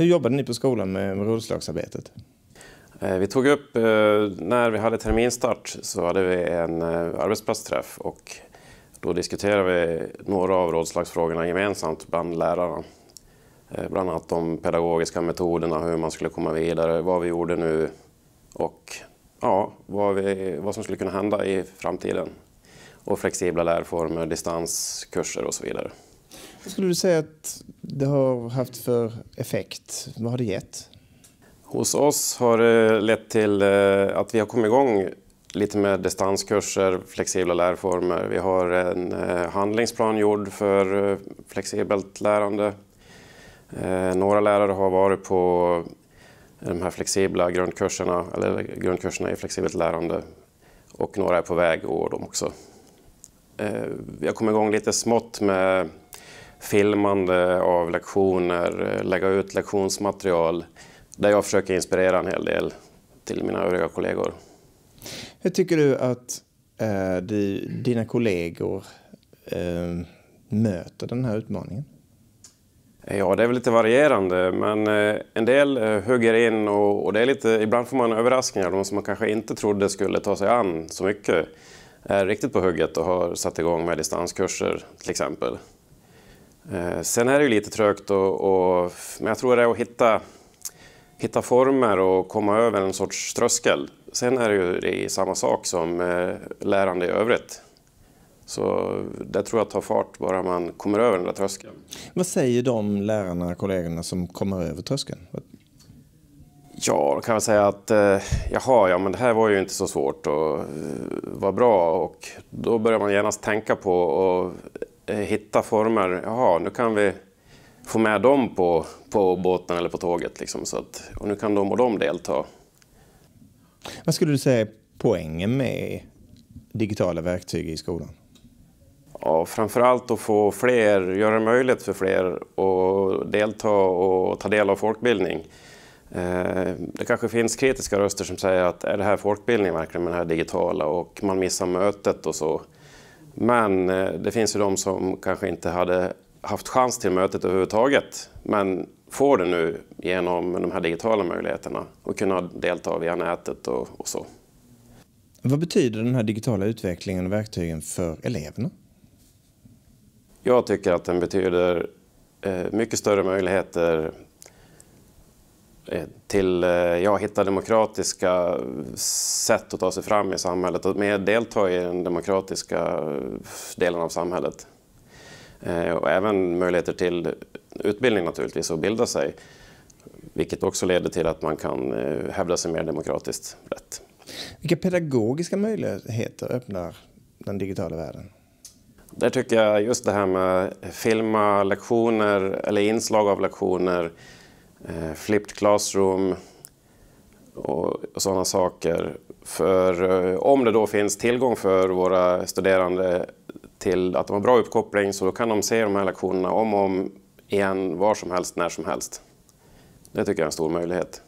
Hur jobbade ni på skolan med rådslagsarbetet? Eh, vi tog upp, eh, när vi hade terminstart så hade vi en eh, arbetsplatsträff och då diskuterade vi några av rådslagsfrågorna gemensamt bland lärarna. Bland annat de pedagogiska metoderna, hur man skulle komma vidare, vad vi gjorde nu och ja, vad, vi, vad som skulle kunna hända i framtiden. Och flexibla lärformer, distanskurser och så vidare. Skulle du säga att det har haft för effekt? Vad har det gett? Hos oss har det lett till eh, att vi har kommit igång lite med distanskurser, flexibla lärformer. Vi har en eh, handlingsplan gjord för eh, flexibelt lärande. Några lärare har varit på de här flexibla grundkurserna, eller grundkurserna i flexibelt lärande. Och några är på väg att gå dem också. har kommit igång lite smått med filmande av lektioner, eh, lägga ut lektionsmaterial där jag försöker inspirera en hel del till mina övriga kollegor. Hur tycker du att eh, du, dina kollegor eh, möter den här utmaningen? Ja, det är väl lite varierande, men eh, en del eh, hugger in och, och, det är lite, ibland får man överraskningar. De som man kanske inte trodde skulle ta sig an så mycket är riktigt på hugget och har satt igång med distanskurser till exempel. Eh, sen är det ju lite trögt, och, och, men jag tror det är att hitta, hitta former och komma över en sorts tröskel. Sen är det ju det är samma sak som eh, lärande i övrigt. Så det tror jag tar fart bara man kommer över den där tröskeln. Vad säger de lärarna, kollegorna som kommer över tröskeln? Ja, då kan jag säga att eh, jaha, ja men det här var ju inte så svårt och eh, var bra och då börjar man genast tänka på och Eh, hitta former. Jaha, nu kan vi få med dem på, på båten eller på tåget. Liksom, så att, och nu kan de och de delta. Vad skulle du säga är poängen med digitala verktyg i skolan? Ja, framförallt att få fler, göra det möjligt för fler att delta och ta del av folkbildning. Eh, det kanske finns kritiska röster som säger att är det här folkbildning verkligen med det här digitala och man missar mötet och så. Men eh, det finns ju de som kanske inte hade haft chans till mötet överhuvudtaget, men får det nu genom de här digitala möjligheterna och kunna delta via nätet och, och så. Vad betyder den här digitala utvecklingen och verktygen för eleverna? Jag tycker att den betyder eh, mycket större möjligheter Eh, till eh, ja, hitta demokratiska sätt att ta sig fram i samhället och mer delta i den demokratiska eh, delen av samhället. Och även möjligheter till utbildning naturligtvis och bilda sig. Vilket också leder till att man kan hävda sig mer demokratiskt rätt. Vilka pedagogiska möjligheter öppnar den digitala världen? Där tycker jag just det här med filma lektioner eller inslag av lektioner eh, flipped classroom och, och sådana saker. För eh, om det då finns tillgång för våra studerande till att de har bra uppkoppling så kan de se de här lektionerna om och om igen, var som helst, när som helst. Det tycker jag är en stor möjlighet.